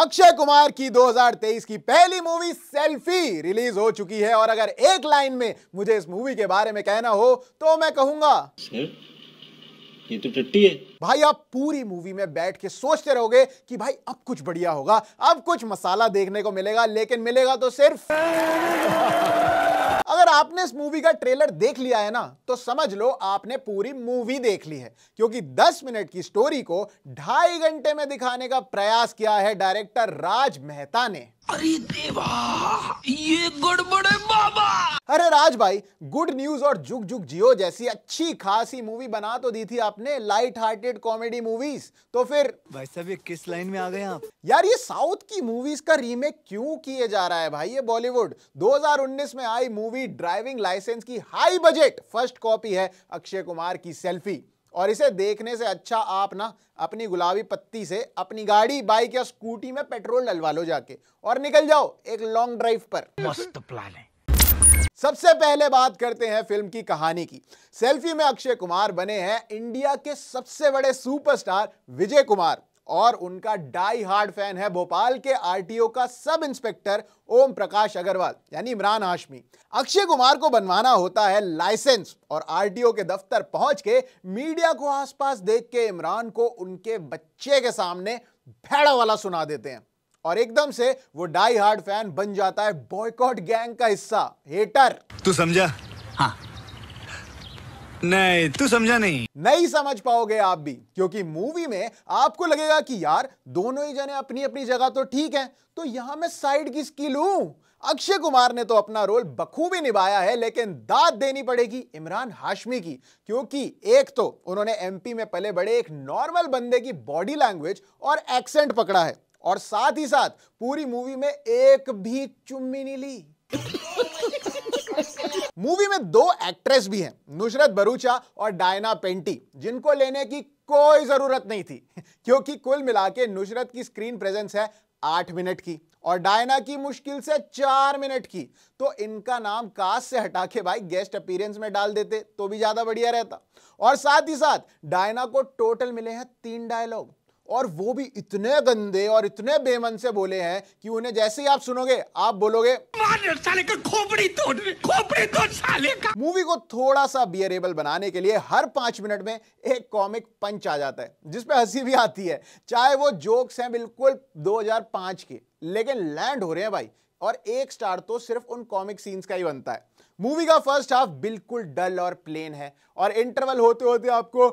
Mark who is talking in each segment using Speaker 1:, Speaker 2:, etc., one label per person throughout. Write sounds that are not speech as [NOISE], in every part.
Speaker 1: अक्षय कुमार की 2023 की पहली मूवी सेल्फी रिलीज हो चुकी है और अगर एक लाइन में मुझे इस मूवी के बारे में कहना हो तो मैं कहूंगा ये तो टट्टी है भाई आप पूरी मूवी में बैठ के सोचते रहोगे कि भाई अब कुछ बढ़िया होगा अब कुछ मसाला देखने को मिलेगा लेकिन मिलेगा तो सिर्फ आपने इस मूवी का ट्रेलर देख लिया है ना तो समझ लो आपने पूरी मूवी देख ली है क्योंकि 10 मिनट की स्टोरी को ढाई घंटे में दिखाने का प्रयास किया है डायरेक्टर राज मेहता ने अरे देवा ये गड़बड़े बाबा अरे राज भाई गुड न्यूज और जुग जुग जियो जैसी अच्छी खासी मूवी बना तो दी थी आपने लाइट हार्टेड कॉमेडी मूवीज तो फिर भाई साहब ये किस लाइन में आ गए आप यार ये साउथ की मूवीज का रीमेक क्यों किए जा रहा है भाई ये बॉलीवुड 2019 में आई मूवी ड्राइविंग लाइसेंस की हाई बजट फर्स्ट कॉपी है अक्षय कुमार की सेल्फी और इसे देखने से अच्छा आप ना अपनी गुलाबी पत्ती से अपनी गाड़ी बाइक या स्कूटी में पेट्रोल डलवा लो जाके और निकल जाओ एक लॉन्ग ड्राइव पर मस्त प्लान है सबसे पहले बात करते हैं फिल्म की कहानी की सेल्फी में अक्षय कुमार बने हैं इंडिया के सबसे बड़े सुपरस्टार विजय कुमार और उनका डाई हार्ड फैन है भोपाल के आरटीओ का सब इंस्पेक्टर ओम प्रकाश अग्रवाल यानी इमरान हाशमी अक्षय कुमार को बनवाना होता है लाइसेंस और आरटीओ के दफ्तर पहुंच के मीडिया को आसपास देख के इमरान को उनके बच्चे के सामने भेड़ा वाला सुना देते हैं और एकदम से वो डाई हार्ड फैन बन जाता है बॉयकॉट गैंग का हिस्सा हेटर तू समझा हाँ नहीं तू समझा नहीं नहीं समझ पाओगे आप भी क्योंकि मूवी में आपको लगेगा कि यार दोनों ही जने अपनी अपनी जगह तो ठीक है तो यहां मैं साइड की किसकी लू अक्षय कुमार ने तो अपना रोल बखूबी निभाया है लेकिन दाद देनी पड़ेगी इमरान हाशमी की क्योंकि एक तो उन्होंने एमपी में पले बड़े एक नॉर्मल बंदे की बॉडी लैंग्वेज और एक्सेंट पकड़ा है और साथ ही साथ पूरी मूवी में एक भी चुम्मी नहीं ली मूवी में दो एक्ट्रेस भी हैं नुसरत बरूचा और डायना पेंटी जिनको लेने की कोई जरूरत नहीं थी [LAUGHS] क्योंकि कुल मिला के नुसरत की स्क्रीन प्रेजेंस है आठ मिनट की और डायना की मुश्किल से चार मिनट की तो इनका नाम कास्ट से हटा के भाई गेस्ट अपीयरेंस में डाल देते तो भी ज्यादा बढ़िया रहता और साथ ही साथ डायना को टोटल मिले हैं तीन डायलॉग और वो भी इतने गंदे और इतने बेमन से बोले हैं कि उन्हें जैसे ही आप सुनोगे आप बोलोगे साले का खोपड़ी तोड़ खोपड़ी तोड़ साले का मूवी को थोड़ा सा बियरेबल बनाने के लिए हर पांच मिनट में एक कॉमिक पंच आ जाता है जिसपे हंसी भी आती है चाहे वो जोक्स हैं बिल्कुल 2005 के लेकिन लैंड हो रहे हैं भाई और एक स्टार तो सिर्फ उन कॉमिक सीन्स का ही बनता है मूवी का फर्स्ट हाफ बिल्कुल डल और प्लेन है और इंटरवल होते होते आपको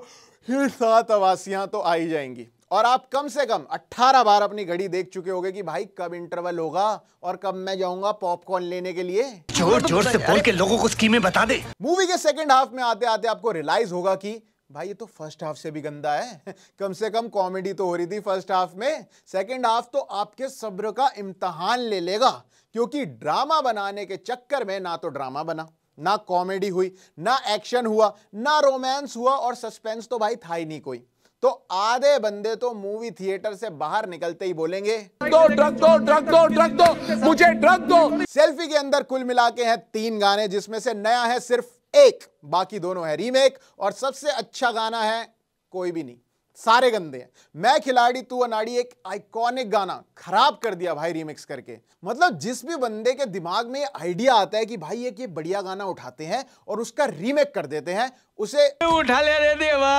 Speaker 1: सात आवासियां तो आ ही जाएंगी और आप कम से कम 18 बार अपनी घड़ी देख चुके होंगे कि भाई कब इंटरवल होगा और कब मैं जाऊंगा पॉपकॉर्न लेने के लिए जोर जोर से बोल के लोगों को स्कीमें बता दे मूवी के सेकंड हाफ में आते आते आपको रियलाइज होगा कि भाई ये तो फर्स्ट हाफ से भी गंदा है [LAUGHS] कम से कम कॉमेडी तो हो रही थी फर्स्ट हाफ में सेकेंड हाफ तो आपके सब्र का इम्तहान ले लेगा क्योंकि ड्रामा बनाने के चक्कर में ना तो ड्रामा बना ना कॉमेडी हुई ना एक्शन हुआ ना रोमांस हुआ और सस्पेंस तो भाई था ही नहीं कोई तो आधे बंदे तो मूवी थिएटर से बाहर निकलते ही बोलेंगे दो ड्रग दो ड्रग दो ड्रग दो मुझे ड्रग दो सेल्फी के अंदर कुल मिला के हैं तीन गाने जिसमें से नया है सिर्फ एक बाकी दोनों है रीमेक और सबसे अच्छा गाना है कोई भी नहीं सारे गंदे हैं मैं खिलाड़ी तू अनाड़ी एक आइकॉनिक गाना खराब कर दिया भाई रीमिक्स करके मतलब जिस भी बंदे के दिमाग में आइडिया आता है कि भाई एक ये बढ़िया गाना उठाते हैं और उसका रीमेक कर देते हैं उसे उठा ले रे देवा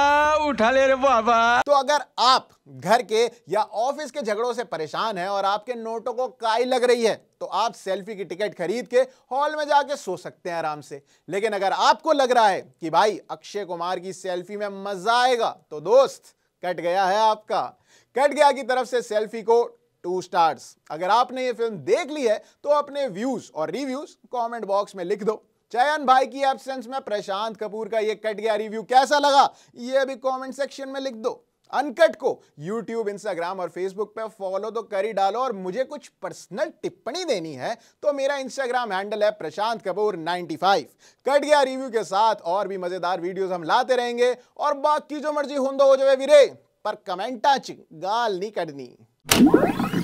Speaker 1: उठा ले रे बाबा तो अगर आप घर के या ऑफिस के झगड़ों से परेशान हैं और आपके नोटों को काई लग रही है तो आप सेल्फी की टिकट खरीद के हॉल में जाके सो सकते हैं आराम से लेकिन अगर आपको लग रहा है कि भाई अक्षय कुमार की सेल्फी में मजा आएगा तो दोस्त कट गया है आपका कट गया की तरफ से सेल्फी को टू स्टार्स अगर आपने ये फिल्म देख ली है तो अपने व्यूज और रिव्यूज कमेंट बॉक्स में लिख दो चयन भाई की एब्सेंस में प्रशांत कपूर का ये कट गया रिव्यू कैसा लगा ये भी कमेंट सेक्शन में लिख दो अनकट को यूट्यूब इंस्टाग्राम और फेसबुक पे फॉलो तो कर ही डालो और मुझे कुछ पर्सनल टिप्पणी देनी है तो मेरा इंस्टाग्राम हैंडल है प्रशांत कपूर 95 कट गया रिव्यू के साथ और भी मजेदार वीडियोस हम लाते रहेंगे और बाकी जो मर्जी हों दो हो जाए वीरे पर कमेंटा गाल नहीं करनी